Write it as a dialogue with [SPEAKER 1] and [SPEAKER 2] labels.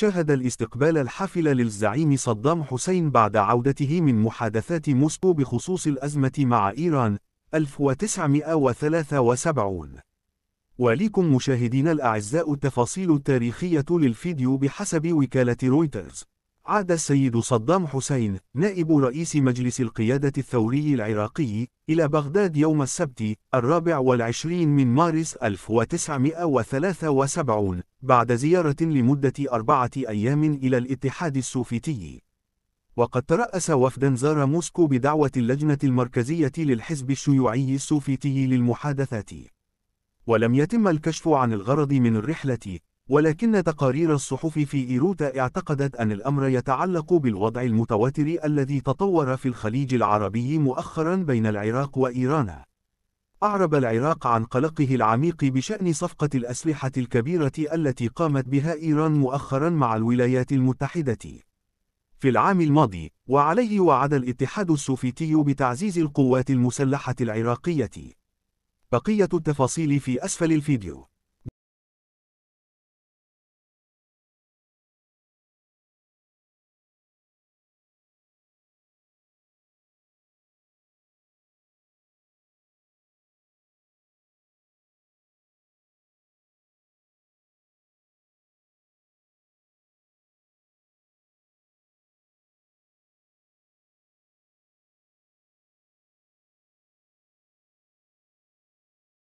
[SPEAKER 1] شهد الاستقبال الحافل للزعيم صدام حسين بعد عودته من محادثات موسكو بخصوص الأزمة مع إيران 1973 وليكم مشاهدينا الأعزاء التفاصيل التاريخية للفيديو بحسب وكالة رويترز عاد السيد صدام حسين نائب رئيس مجلس القيادة الثوري العراقي إلى بغداد يوم السبت الرابع والعشرين من مارس 1973 بعد زيارة لمدة أربعة أيام إلى الاتحاد السوفيتي وقد ترأس وفدا زار موسكو بدعوة اللجنة المركزية للحزب الشيوعي السوفيتي للمحادثات ولم يتم الكشف عن الغرض من الرحلة ولكن تقارير الصحف في إيروتا اعتقدت أن الأمر يتعلق بالوضع المتوتر الذي تطور في الخليج العربي مؤخرا بين العراق وإيران. أعرب العراق عن قلقه العميق بشأن صفقة الأسلحة الكبيرة التي قامت بها إيران مؤخرا مع الولايات المتحدة. في العام الماضي، وعليه وعد الاتحاد السوفيتي بتعزيز القوات المسلحة العراقية. بقية التفاصيل في أسفل الفيديو